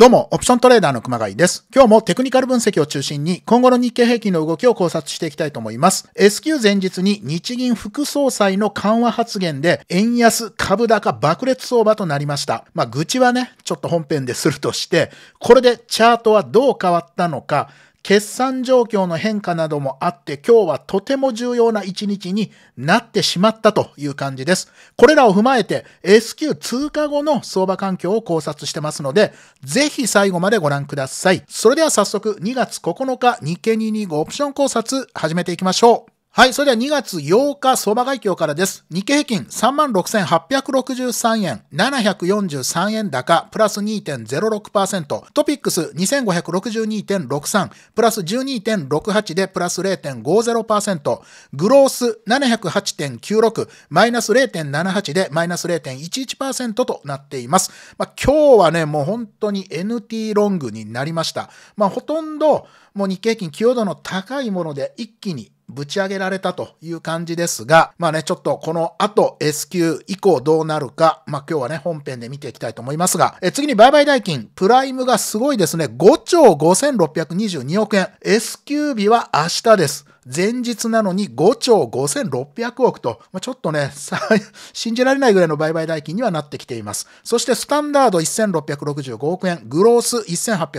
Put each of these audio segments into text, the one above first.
どうも、オプショントレーダーの熊谷です。今日もテクニカル分析を中心に、今後の日経平均の動きを考察していきたいと思います。S q 前日に日銀副総裁の緩和発言で、円安、株高、爆裂相場となりました。まあ、愚痴はね、ちょっと本編でするとして、これでチャートはどう変わったのか、決算状況の変化などもあって、今日はとても重要な一日になってしまったという感じです。これらを踏まえて S q 通過後の相場環境を考察してますので、ぜひ最後までご覧ください。それでは早速2月9日日経225オプション考察始めていきましょう。はい、それでは2月8日相場外況からです。日経平均36,863円、743円高、プラス2.06%、トピックス2562.63、プラス12.68でプラス0.50%、グロース708.96、マイナス0.78でマイナス0.11%となっています。まあ、今日はね、もう本当に NT ロングになりました。まあ、ほとんどもう日経平均寄与度の高いもので一気にぶち上げられたという感じですが、まあね、ちょっとこの後 S q 以降どうなるか、まあ今日はね、本編で見ていきたいと思いますが、え次に売買代金、プライムがすごいですね。5兆5622億円。S q 日は明日です。前日なのに5兆5600億と、まあ、ちょっとね、信じられないぐらいの売買代金にはなってきています。そしてスタンダード1665億円、グロース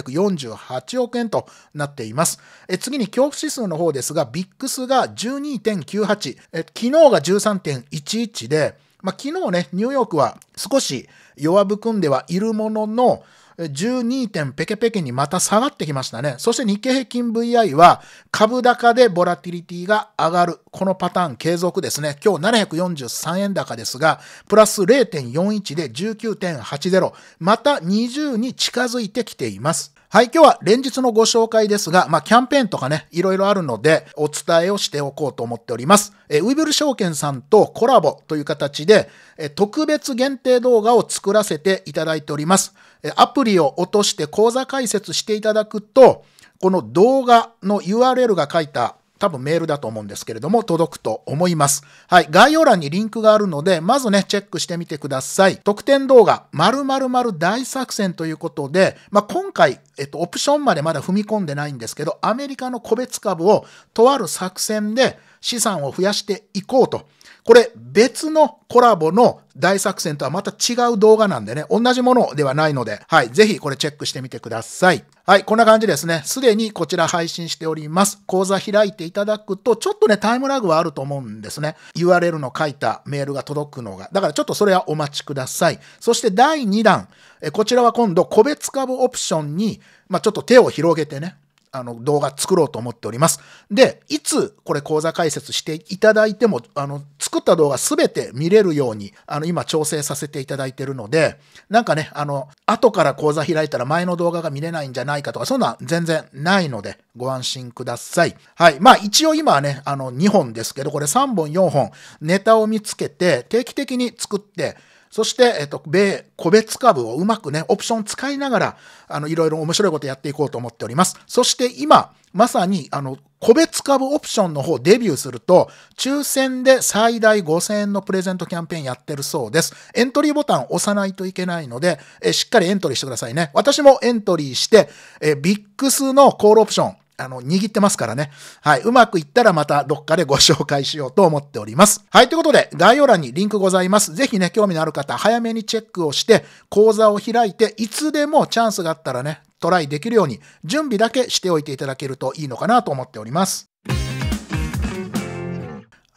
1848億円となっています。え次に恐怖指数の方ですが、ビックスが12.98、え昨日が13.11で、まあ、昨日ね、ニューヨークは少し弱含んではいるものの、12点ペケペケにまた下がってきましたね。そして日経平均 VI は株高でボラティリティが上がる。このパターン継続ですね。今日743円高ですが、プラス0.41で19.80。また20に近づいてきています。はい、今日は連日のご紹介ですが、まあ、キャンペーンとかね、いろいろあるので、お伝えをしておこうと思っております。え、ウイブル証券さんとコラボという形で、え、特別限定動画を作らせていただいております。アプリを落として講座解説していただくと、この動画の URL が書いた多分メールだと思うんですけれども、届くと思います。はい。概要欄にリンクがあるので、まずね、チェックしてみてください。特典動画、〇〇大作戦ということで、まあ、今回、えっと、オプションまでまだ踏み込んでないんですけど、アメリカの個別株をとある作戦で資産を増やしていこうと。これ別のコラボの大作戦とはまた違う動画なんでね、同じものではないので、はい、ぜひこれチェックしてみてください。はい、こんな感じですね。すでにこちら配信しております。講座開いていただくと、ちょっとね、タイムラグはあると思うんですね。URL の書いたメールが届くのが。だからちょっとそれはお待ちください。そして第2弾、えこちらは今度個別株オプションに、まあ、ちょっと手を広げてね、あの動画作ろうと思っております。で、いつこれ講座解説していただいても、あの、作った動画すべて見れるように、あの、今調整させていただいてるので、なんかね、あの、後から講座開いたら前の動画が見れないんじゃないかとか、そんなん全然ないので、ご安心ください。はい。まあ一応今はね、あの2本ですけど、これ3本4本ネタを見つけて定期的に作って、そして、えっと、米、個別株をうまくね、オプション使いながら、あの、いろいろ面白いことやっていこうと思っております。そして今、まさに、あの、個別株オプションの方デビューすると、抽選で最大5000円のプレゼントキャンペーンやってるそうです。エントリーボタン押さないといけないので、えしっかりエントリーしてくださいね。私もエントリーして、えビックスのコールオプション、あの、握ってますからね。はい。うまくいったらまたどっかでご紹介しようと思っております。はい。ということで、概要欄にリンクございます。ぜひね、興味のある方、早めにチェックをして、講座を開いて、いつでもチャンスがあったらね、トライできるように準備だけしておいていただけるといいのかなと思っております。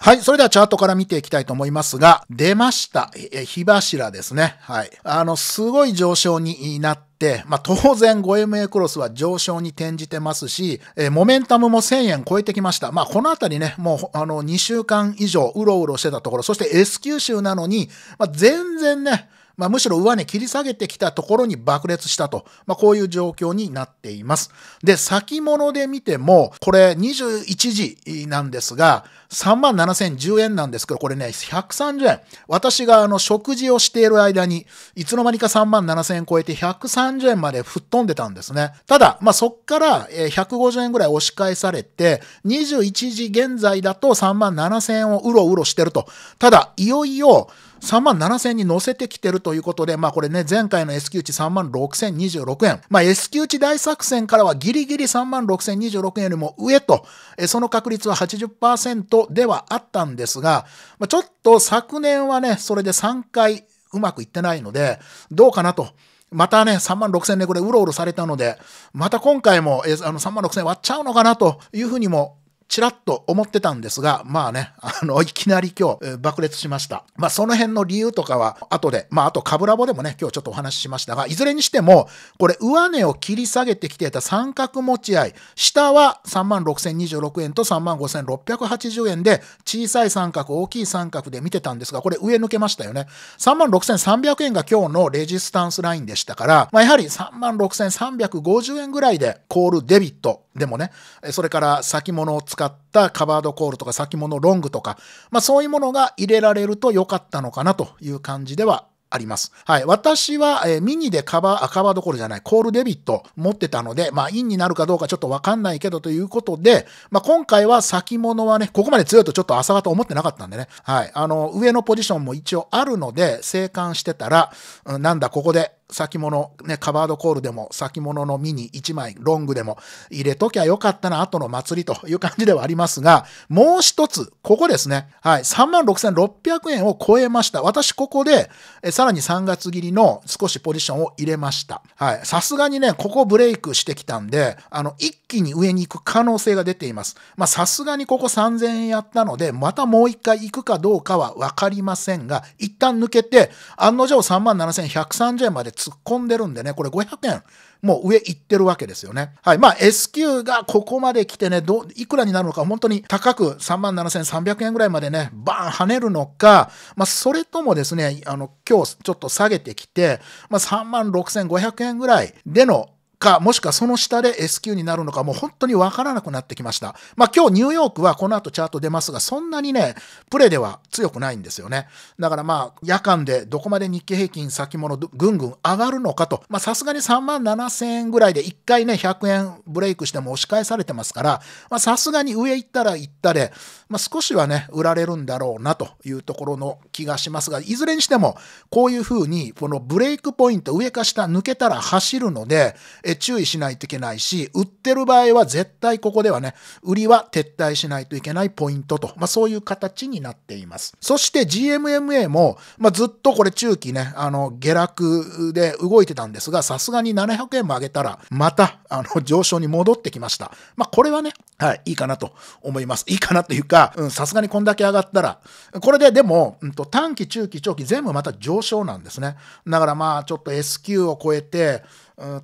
はい。それではチャートから見ていきたいと思いますが、出ました。火柱ですね。はい。あの、すごい上昇になって、まあ、当然 5MA クロスは上昇に転じてますし、えモメンタムも1000円超えてきました。まあ、このあたりね、もうあの2週間以上うろうろしてたところ、そして S 九州なのに、まあ、全然ね、まあ、むしろ上値切り下げてきたところに爆裂したと、まあ、こういう状況になっています。で、先物で見ても、これ21時なんですが、3万7010円なんですけど、これね、130円。私があの、食事をしている間に、いつの間にか3万7000円超えて130円まで吹っ飛んでたんですね。ただ、まあ、そっから150円ぐらい押し返されて、21時現在だと3万7000円をうろうろしてると。ただ、いよいよ、3万7000に乗せてきてるということで、まあこれね、前回の S q 値3万6026円。まあ S q 値大作戦からはギリギリ3万6026円よりも上と、その確率は80%ではあったんですが、まあ、ちょっと昨年はね、それで3回うまくいってないので、どうかなと。またね、3万6000でこれうろうろされたので、また今回も、あの3万6000割っちゃうのかなというふうにもちらっと思ってたんですが、まあね、あの、いきなり今日、爆裂しました。まあ、その辺の理由とかは、後で、まあ、あと、カブラボでもね、今日ちょっとお話ししましたが、いずれにしても、これ、上値を切り下げてきていた三角持ち合い、下は36,026円と35,680円で、小さい三角、大きい三角で見てたんですが、これ、上抜けましたよね。36,300円が今日のレジスタンスラインでしたから、まあ、やはり36,350円ぐらいで、コールデビット、でもね、それから先物を使ったカバードコールとか先物ロングとか、まあそういうものが入れられると良かったのかなという感じではあります。はい。私は、えー、ミニでカバー、あ、カバーどころじゃない、コールデビット持ってたので、まあ、インになるかどうかちょっとわかんないけどということで、まあ、今回は先物はね、ここまで強いとちょっと朝方思ってなかったんでね。はい。あの、上のポジションも一応あるので、生還してたら、うん、なんだ、ここで先物、ね、カバードコールでも、先物のミニ1枚、ロングでも、入れときゃよかったな、後の祭りという感じではありますが、もう一つ、ここですね。はい、36,600円を超えました。私、ここで、えさらに3月切りの少しポジションを入れました。はい、さすがにね、ここブレイクしてきたんで、あの、一気に上に行く可能性が出ています。まあ、さすがにここ3000円やったので、またもう一回行くかどうかはわかりませんが、一旦抜けて、案の定37,130円まで突っ込んでるんでね、これ500円、もう上行ってるわけですよね。はい。まあ S q がここまで来てね、ど、いくらになるのか、本当に高く37,300円ぐらいまでね、バーン跳ねるのか、まあそれともですね、あの、今日ちょっと下げてきて、まあ36,500円ぐらいでのか、もしくはその下で S q になるのか、もう本当にわからなくなってきました。まあ今日ニューヨークはこの後チャート出ますが、そんなにね、プレでは強くないんですよね。だからまあ夜間でどこまで日経平均先物ぐんぐん上がるのかと、まあさすがに3万7000円ぐらいで1回ね、100円ブレイクしても押し返されてますから、まあさすがに上行ったら行ったで、まあ少しはね、売られるんだろうなというところの気がしますが、いずれにしてもこういうふうにこのブレイクポイント上か下抜けたら走るので、て注意しないといけないし、売ってる場合は絶対ここではね、売りは撤退しないといけないポイントと、まあ、そういう形になっています。そして GMMA も、まあ、ずっとこれ中期ね、あの、下落で動いてたんですが、さすがに700円も上げたら、また、あの、上昇に戻ってきました。まあ、これはね、はい、いいかなと思います。いいかなというか、うん、さすがにこんだけ上がったら、これででも、うん、と短期、中期、長期、全部また上昇なんですね。だからまあ、ちょっと S q を超えて、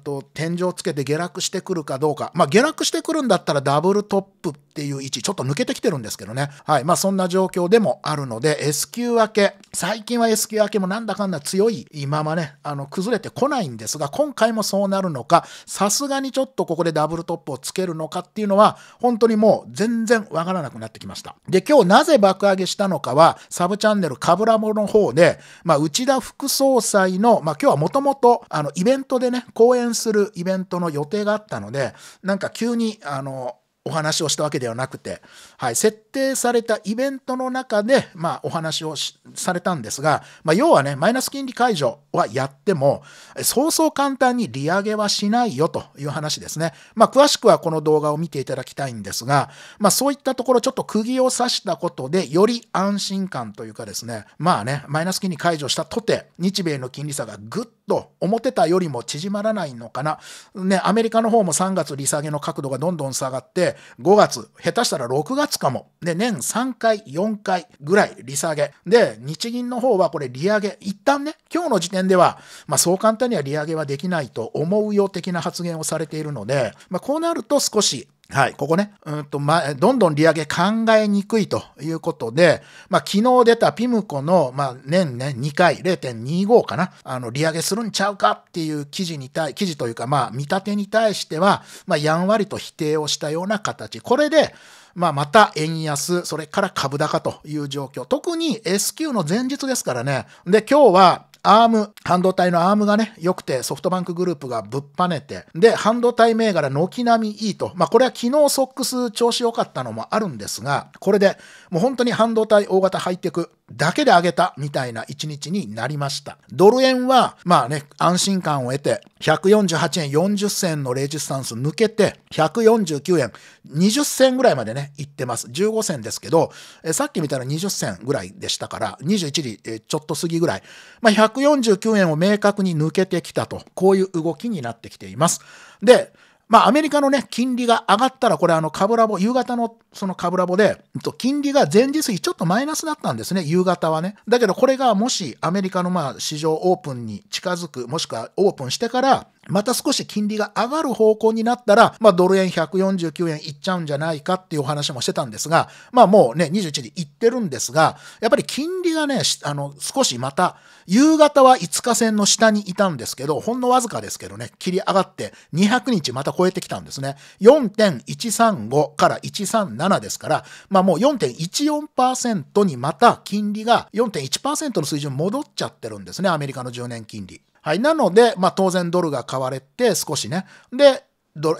と天井つけて下落してくるかどうか、まあ、下落してくるんだったらダブルトップっていう位置、ちょっと抜けてきてるんですけどね。はい。まあそんな状況でもあるので、S 級明け、最近は S 級明けもなんだかんだ強い今まね、あの、崩れてこないんですが、今回もそうなるのか、さすがにちょっとここでダブルトップをつけるのかっていうのは、本当にもう全然わからなくなってきました。で、今日なぜ爆上げしたのかは、サブチャンネルかぶらもの方で、まあ、内田副総裁の、まあ、今日はもともと、あの、イベントでね、講演するイベントの予定があったので、なんか急に、あの、お話をしたわけではなくて、はい、設定されたイベントの中で、まあ、お話をされたんですが、まあ、要はね、マイナス金利解除はやっても、そうそう簡単に利上げはしないよという話ですね。まあ、詳しくはこの動画を見ていただきたいんですが、まあ、そういったところ、ちょっと釘を刺したことで、より安心感というかですね、まあね、マイナス金利解除したとて、日米の金利差がぐっと思ってたよりも縮まらないのかな。ね、アメリカの方も3月利下げの角度がどんどん下がって、5月、下手したら6月かも。で、年3回、4回ぐらい利下げ。で、日銀の方はこれ利上げ、一旦ね、今日の時点では、まあそう簡単には利上げはできないと思うよ的な発言をされているので、まあこうなると少しはい、ここね、うんとま、どんどん利上げ考えにくいということで、まあ、昨日出たピムコの、まあ、年ね、2回、0.25かな、あの、利上げするんちゃうかっていう記事に対、記事というか、まあ、見立てに対しては、まあ、やんわりと否定をしたような形。これで、まあ、また円安、それから株高という状況。特に S q の前日ですからね。で、今日は、アーム、半導体のアームがね、良くてソフトバンクグループがぶっぱねて、で、半導体銘柄軒並みいいと。まあこれは昨日ソックス調子良かったのもあるんですが、これでもう本当に半導体大型ハイテクだけで上げたみたいな一日になりました。ドル円は、まあね、安心感を得て、148円40銭のレジスタンス抜けて、149円20銭ぐらいまでね、行ってます。15銭ですけど、えさっき見たら20銭ぐらいでしたから、21時、えちょっと過ぎぐらい、まあ、149円を明確に抜けてきたと、こういう動きになってきています。で、まあ、アメリカのね、金利が上がったら、これ、あの、株ラボ、夕方のその株ラボで、金利が前日比ちょっとマイナスだったんですね、夕方はね。だけど、これがもしアメリカのまあ市場オープンに近づく、もしくはオープンしてから、また少し金利が上がる方向になったら、まあドル円149円いっちゃうんじゃないかっていうお話もしてたんですが、まあもうね、21でいってるんですが、やっぱり金利がね、あの、少しまた、夕方は5日線の下にいたんですけど、ほんのわずかですけどね、切り上がって200日また超えてきたんですね。4.135から137ですから、まあもう4.14%にまた金利が4.1%の水準戻っちゃってるんですね、アメリカの10年金利。はい。なので、まあ、当然ドルが買われて少しね。で、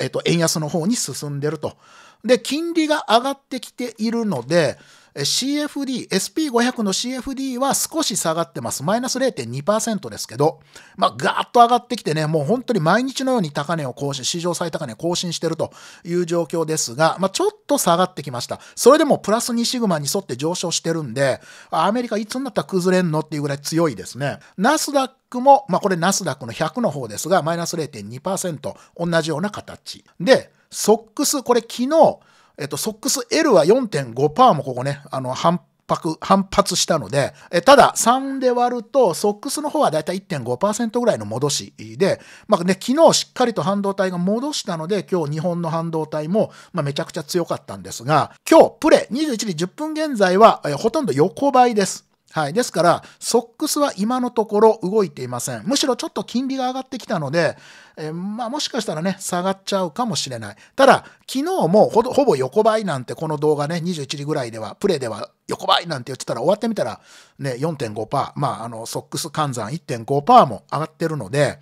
えっと、円安の方に進んでると。で、金利が上がってきているので、CFD、SP500 の CFD は少し下がってます。マイナス0.2%ですけど、まあ、ガーッと上がってきてね、もう本当に毎日のように高値を更新、史上最高値を更新してるという状況ですが、まあ、ちょっと下がってきました。それでもプラス2シグマに沿って上昇してるんで、アメリカいつになったら崩れんのっていうぐらい強いですね。ナスダックも、まあ、これナスダックの100の方ですが、マイナス0.2%、同じような形。で、ソックス、これ昨日、えっと、ソックス L は4.5%もここね、あの、反発、反発したので、えただ3で割ると、ソックスの方はだいたい1.5%ぐらいの戻しで、まあね、昨日しっかりと半導体が戻したので、今日日本の半導体も、まあ、めちゃくちゃ強かったんですが、今日プレ21時10分現在は、えほとんど横ばいです。はい。ですから、ソックスは今のところ動いていません。むしろちょっと金利が上がってきたので、えー、まあもしかしたらね、下がっちゃうかもしれない。ただ、昨日もほほぼ横ばいなんてこの動画ね、21時ぐらいでは、プレイでは横ばいなんて言ってたら終わってみたら、ね、4.5%、まああの、ソックス換算1.5%も上がってるので、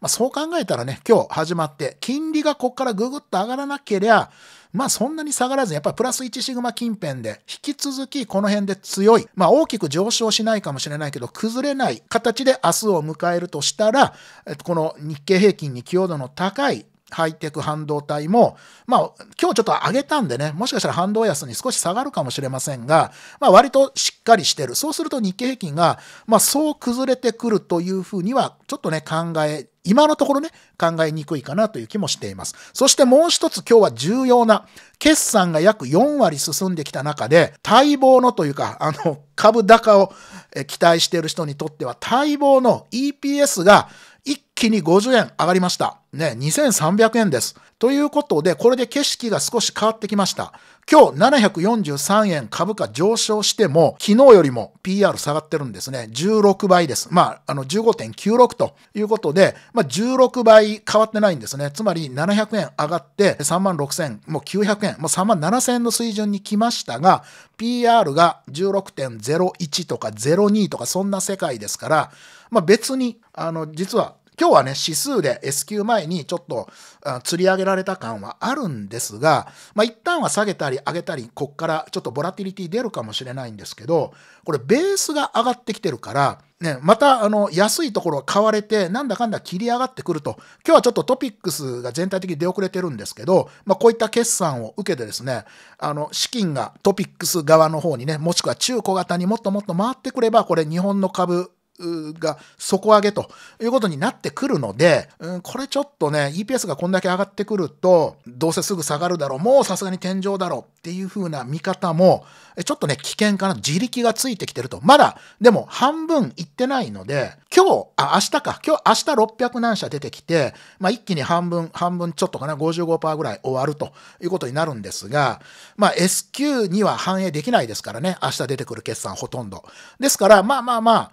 まあそう考えたらね、今日始まって、金利がここからぐぐっと上がらなけりゃ、まあそんなに下がらず、やっぱりプラス1シグマ近辺で、引き続きこの辺で強い、まあ大きく上昇しないかもしれないけど、崩れない形で明日を迎えるとしたら、この日経平均に強度の高いハイテク半導体も、まあ、今日ちょっと上げたんでね、もしかしたら半導安に少し下がるかもしれませんが、まあ、割としっかりしてる。そうすると日経平均が、まあ、そう崩れてくるというふうには、ちょっとね、考え今のところね、考えにくいかなという気もしています。そしてもう一つ今日は重要な、決算が約4割進んできた中で、待望のというか、あの、株高を期待している人にとっては、待望の EPS が気に50円上がりました。ね、2300円です。ということで、これで景色が少し変わってきました。今日743円株価上昇しても、昨日よりも PR 下がってるんですね。16倍です。まあ、あの15.96ということで、まあ、16倍変わってないんですね。つまり700円上がって3万6000、もう900円、もう3万7000円の水準に来ましたが、PR が16.01とか02とかそんな世界ですから、まあ別に、あの、実は今日はね、指数で S q 前にちょっと、釣り上げられた感はあるんですが、まあ、一旦は下げたり上げたり、こっからちょっとボラティリティ出るかもしれないんですけど、これベースが上がってきてるから、ね、また、あの、安いところ買われて、なんだかんだ切り上がってくると、今日はちょっとトピックスが全体的に出遅れてるんですけど、まあ、こういった決算を受けてですね、あの、資金がトピックス側の方にね、もしくは中古型にもっともっと回ってくれば、これ日本の株が底上げということになってくるので、うん、これちょっとね、EPS がこんだけ上がってくると、どうせすぐ下がるだろう、もうさすがに天井だろうっていう風な見方も、ちょっとね、危険かな、自力がついてきてると。まだ、でも半分いってないので、今日、あ、明日か、今日、明日600何社出てきて、まあ一気に半分、半分ちょっとかな、55%ぐらい終わるということになるんですが、まあ S q には反映できないですからね、明日出てくる決算ほとんど。ですから、まあまあまあ、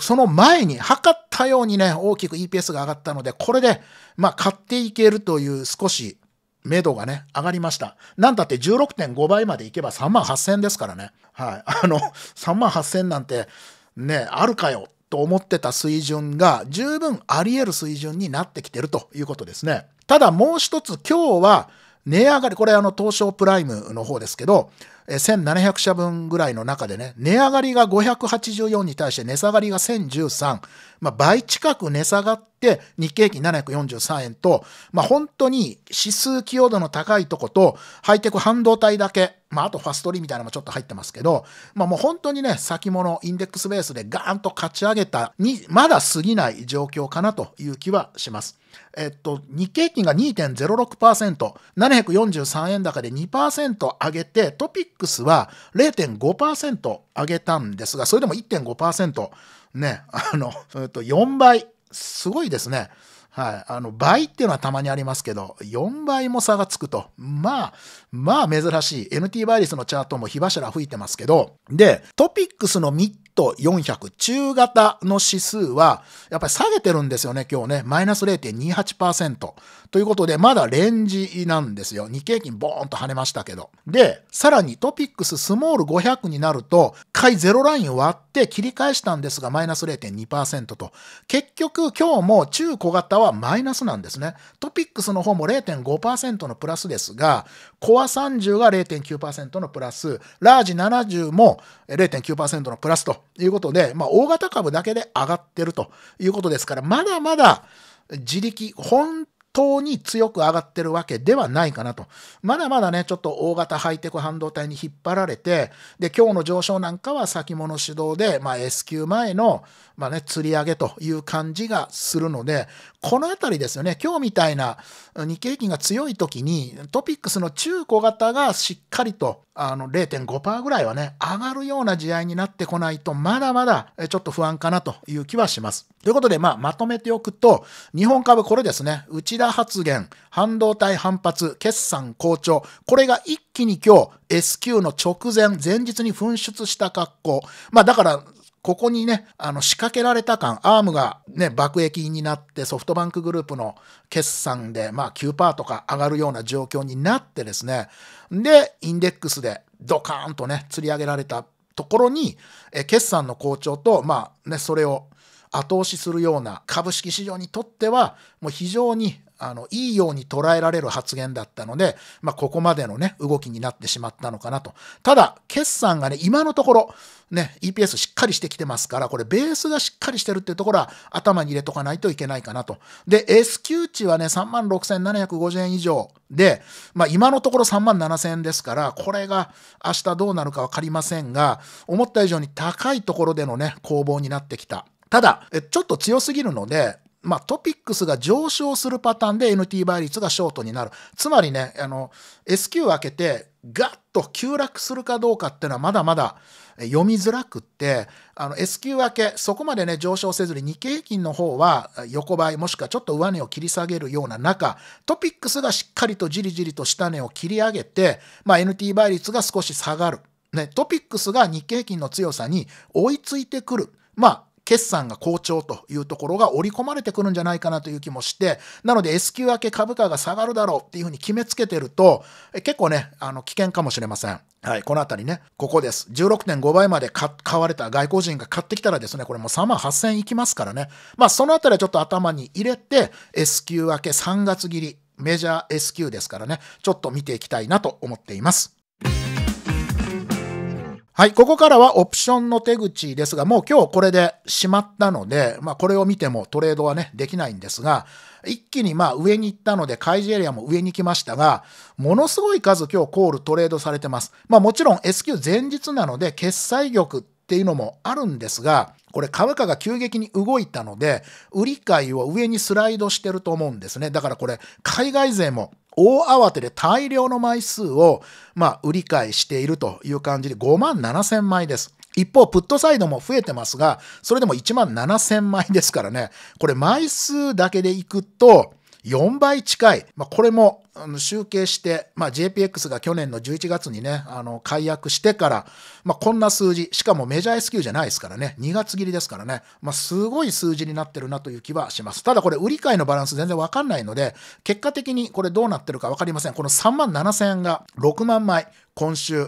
その前に測ったようにね、大きく EPS が上がったので、これで、まあ、買っていけるという少し、目処がね、上がりました。なんだって16.5倍までいけば3万8000円ですからね。はい。あの、3万8000円なんて、ね、あるかよと思ってた水準が十分あり得る水準になってきてるということですね。ただもう一つ今日は値上がり、これあの東証プライムの方ですけど、1700社分ぐらいの中でね、値上がりが584に対して値下がりが1013、まあ、倍近く値下がって、日経平均743円と、まあ、本当に指数寄与度の高いとこと、ハイテク半導体だけ、まあ、あとファストリーみたいなのもちょっと入ってますけど、まあ、もう本当にね、先物、インデックスベースでガーンと勝ち上げたに、まだ過ぎない状況かなという気はします。えっと、日経金が2.06%、743円高で2%上げて、トピックスは0.5%上げたんですが、それでも1.5%。ね、あの、そ れと4倍。すごいですね。はい。あの、倍っていうのはたまにありますけど、4倍も差がつくと。まあ、まあ珍しい NT バイリスのチャートも火柱吹いてますけど、で、トピックスのミット400中型の指数は、やっぱり下げてるんですよね、今日ね。マイナス0.28%。ということで、まだレンジなんですよ。日経金ボーンと跳ねましたけど。で、さらにトピックススモール500になると、買いゼロライン割って切り返したんですが、マイナス0.2%と。結局、今日も中小型はマイナスなんですね。トピックスの方も0.5%のプラスですが、ア30が0.9%のプラス、ラージ70も0.9%のプラスということで、まあ、大型株だけで上がってるということですから、まだまだ自力、本当に強く上がってるわけではないかなと。まだまだね、ちょっと大型ハイテク半導体に引っ張られて、で、今日の上昇なんかは先物指導で、まあ S 級前の、まあね、釣り上げという感じがするので、このあたりですよね、今日みたいな日経平均が強い時に、トピックスの中小型がしっかりとあの0.5%ぐらいはね、上がるような試合になってこないと、まだまだちょっと不安かなという気はします。ということで、まあ、まとめておくと、日本株これですね、内田発言、半導体反発、決算好調、これが一気に今日 S q の直前、前日に噴出した格好。まあ、だから、ここにね、あの仕掛けられた感、アームがね、爆撃になってソフトバンクグループの決算で、まあ9%とか上がるような状況になってですね、で、インデックスでドカーンとね、釣り上げられたところに、え決算の好調と、まあね、それを後押しするような株式市場にとっては、もう非常にあの、いいように捉えられる発言だったので、まあ、ここまでのね、動きになってしまったのかなと。ただ、決算がね、今のところ、ね、EPS しっかりしてきてますから、これ、ベースがしっかりしてるっていうところは、頭に入れとかないといけないかなと。で、S q 値はね、36,750円以上で、まあ、今のところ37,000円ですから、これが明日どうなるかわかりませんが、思った以上に高いところでのね、攻防になってきた。ただ、ちょっと強すぎるので、まあ、トピックスが上昇するパターンで NT 倍率がショートになる。つまりね、あの、S q を開けて、ガッと急落するかどうかっていうのはまだまだ読みづらくって、あの、S q 明け、そこまでね、上昇せずに日経平均の方は横ばい、もしくはちょっと上値を切り下げるような中、トピックスがしっかりとじりじりと下値を切り上げて、まあ、NT 倍率が少し下がる。ね、トピックスが日経平均の強さに追いついてくる。まあ、決算が好調というところが織り込まれてくるんじゃないかなという気もして、なので S q 明け株価が下がるだろうっていうふうに決めつけてると、結構ね、あの、危険かもしれません。はい、このあたりね、ここです。16.5倍まで買われた外国人が買ってきたらですね、これもう3万8000いきますからね。まあ、そのあたりはちょっと頭に入れて、S q 明け3月切り、メジャー S q ですからね、ちょっと見ていきたいなと思っています。はい、ここからはオプションの手口ですが、もう今日これでしまったので、まあこれを見てもトレードはね、できないんですが、一気にまあ上に行ったので、開示エリアも上に来ましたが、ものすごい数今日コールトレードされてます。まあもちろん S q 前日なので、決済玉っていうのもあるんですが、これ株価が急激に動いたので、売り買いを上にスライドしてると思うんですね。だからこれ、海外勢も大慌てで大量の枚数を、まあ、売り買いしているという感じで、5万7千枚です。一方、プットサイドも増えてますが、それでも1万7千枚ですからね、これ枚数だけでいくと、4倍近い。まあ、これもの集計して、まあ、JPX が去年の11月にね、あの解約してから、まあ、こんな数字、しかもメジャー S q じゃないですからね、2月切りですからね、まあ、すごい数字になってるなという気はします。ただこれ、売り買いのバランス全然わかんないので、結果的にこれどうなってるかわかりません。この3万7000円が6万枚、今週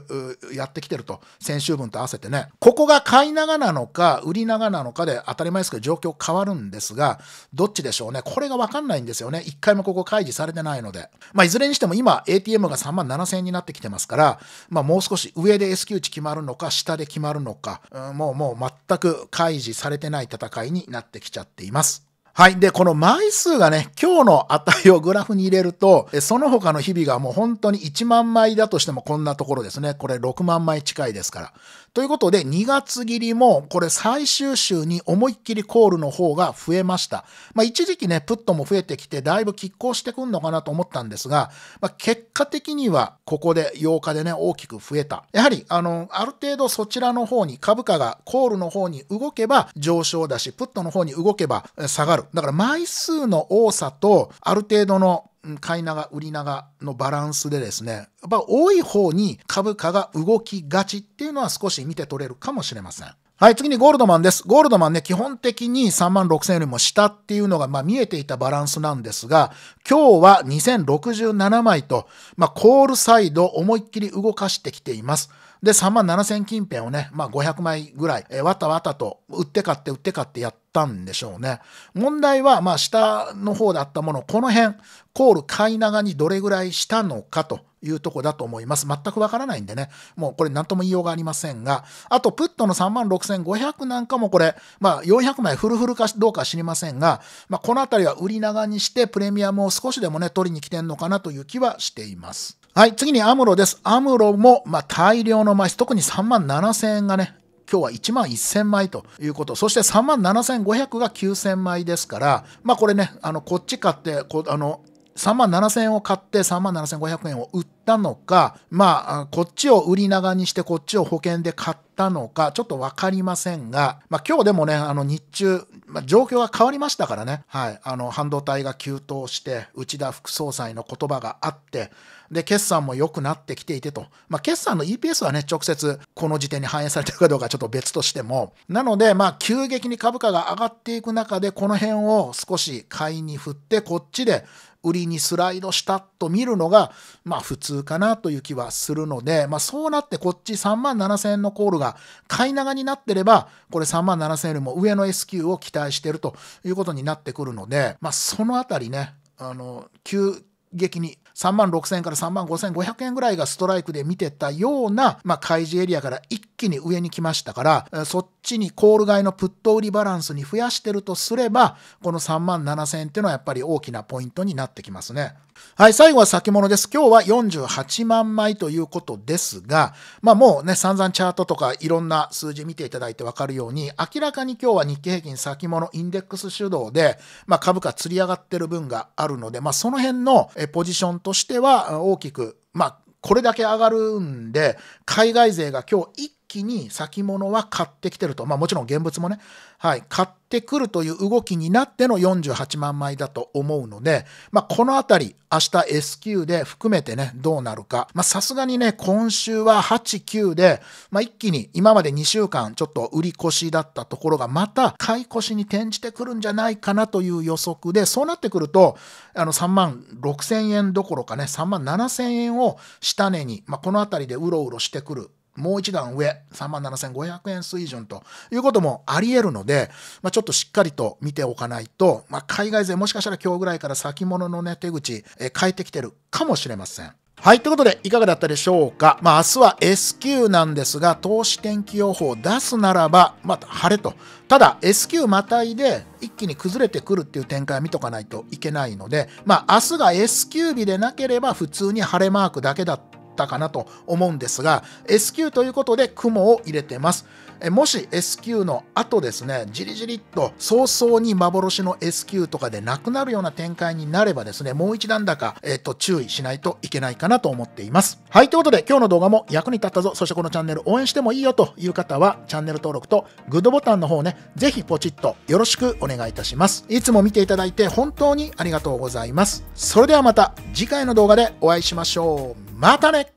やってきてると、先週分と合わせてね、ここが買い長なのか、売り長なのかで当たり前ですけど、状況変わるんですが、どっちでしょうね、これが分かんないんですよね、一回もここ開示されてないので、まあ、いずれにしても今 ATM が3万7000円になってきてますから、まあ、もう少し上で S q 値決まるのか下で決まるのか、うん、もうもう全く開示されてない戦いになってきちゃっています。はい。で、この枚数がね、今日の値をグラフに入れると、その他の日々がもう本当に1万枚だとしてもこんなところですね。これ6万枚近いですから。ということで、2月切りも、これ最終週に思いっきりコールの方が増えました。まあ、一時期ね、プットも増えてきて、だいぶ拮抗してくんのかなと思ったんですが、まあ、結果的には、ここで8日でね、大きく増えた。やはり、あの、ある程度そちらの方に、株価がコールの方に動けば上昇だし、プットの方に動けば下がる。だから枚数の多さと、ある程度の買い長、売り長のバランスでですね、やっぱ多い方に株価が動きがちっていうのは少し見て取れるかもしれません。はい、次にゴールドマンです。ゴールドマンね、基本的に3万6000よりも下っていうのが、まあ、見えていたバランスなんですが、今日は2067枚と、まあ、コールサイド思いっきり動かしてきています。で、3万7千近辺をね、まあ500枚ぐらい、えー、わたわたと、売って買って売って買ってやったんでしょうね。問題は、まあ下の方だったもの、この辺、コール買い長にどれぐらいしたのかと。いうとこだと思います。全くわからないんでね、もうこれ何とも言いようがありませんが、あとプットの36,500なんかもこれ、まあ400枚フルフルかどうか知りませんが、まあこのあたりは売り長にしてプレミアムを少しでもね、取りに来てんのかなという気はしています。はい、次にアムロです。アムロも、まあ、大量の枚数、特に3万7000円がね、今日は1万1000枚ということ。そして3万7500が9000枚ですから、まあこれね、あの、こっち買って、こあの、3万7000円を買って3万7500円を売ったのか、まあ、こっちを売り長にしてこっちを保険で買ったのか、ちょっとわかりませんが、まあ今日でもね、あの日中、まあ、状況が変わりましたからね、はい、あの半導体が急騰して、内田副総裁の言葉があって、で、決算も良くなってきていてと、まあ決算の EPS はね、直接この時点に反映されてるかどうかちょっと別としても、なので、まあ急激に株価が上がっていく中で、この辺を少し買いに振って、こっちで売りにスライドしたと見るのが、まあ普通かなという気はするので、まあそうなってこっち3万7000円のコールが買い長になってれば、これ3万7000円よりも上の S q を期待しているということになってくるので、まあそのあたりね、あの、急激に3万6000円から3万5500円ぐらいがストライクで見てたような、まあ、開示エリアから一気に上に来ましたから、そっちにコール買いのプット売りバランスに増やしてるとすれば、この3万7000円っていうのはやっぱり大きなポイントになってきますね。はい、最後は先物です。今日は48万枚ということですが、まあもうね、散々チャートとかいろんな数字見ていただいてわかるように、明らかに今日は日経平均先物インデックス主導で、まあ株価釣り上がってる分があるので、まあその辺のポジションとしては大きく、まあ、これだけ上がるんで、海外勢が今日一先に先物は買ってきてると。まあもちろん現物もね、はい、買ってくるという動きになっての48万枚だと思うので、まあこのあたり、明日 S q で含めてね、どうなるか。さすがにね、今週は8、9で、まあ一気に今まで2週間ちょっと売り越しだったところが、また買い越しに転じてくるんじゃないかなという予測で、そうなってくると、あの3万6000円どころかね、3万7000円を下値に、まあこのあたりでうろうろしてくるもう一段上、37,500円水準ということもあり得るので、まあ、ちょっとしっかりと見ておかないと、まあ、海外勢もしかしたら今日ぐらいから先物のね、手口、え変えてきてるかもしれません。はい。ということで、いかがだったでしょうか。まあ、明日は S q なんですが、投資天気予報を出すならば、また晴れと。ただ、S q またいで、一気に崩れてくるっていう展開は見とかないといけないので、まあ、明日が S q 日でなければ、普通に晴れマークだけだったったかなと思うんですが、S q ということで雲を入れてます。えもし S q の後ですね、じりじりっと早々に幻の S q とかでなくなるような展開になればですね、もう一段高、えっ、と、注意しないといけないかなと思っています。はい、ということで今日の動画も役に立ったぞ、そしてこのチャンネル応援してもいいよという方は、チャンネル登録とグッドボタンの方ね、ぜひポチッとよろしくお願いいたします。いつも見ていただいて本当にありがとうございます。それではまた次回の動画でお会いしましょう。またね